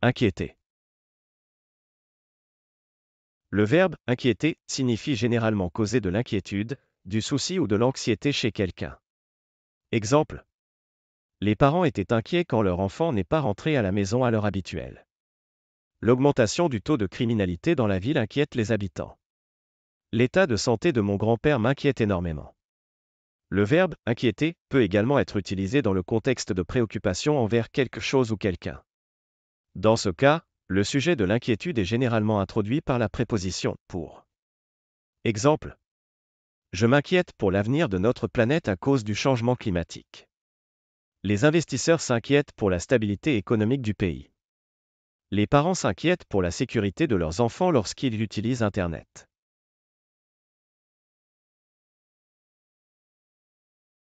Inquiéter. Le verbe inquiéter signifie généralement causer de l'inquiétude, du souci ou de l'anxiété chez quelqu'un. Exemple. Les parents étaient inquiets quand leur enfant n'est pas rentré à la maison à l'heure habituelle. L'augmentation du taux de criminalité dans la ville inquiète les habitants. L'état de santé de mon grand-père m'inquiète énormément. Le verbe inquiéter peut également être utilisé dans le contexte de préoccupation envers quelque chose ou quelqu'un. Dans ce cas, le sujet de l'inquiétude est généralement introduit par la préposition pour. Exemple. Je m'inquiète pour l'avenir de notre planète à cause du changement climatique. Les investisseurs s'inquiètent pour la stabilité économique du pays. Les parents s'inquiètent pour la sécurité de leurs enfants lorsqu'ils utilisent Internet.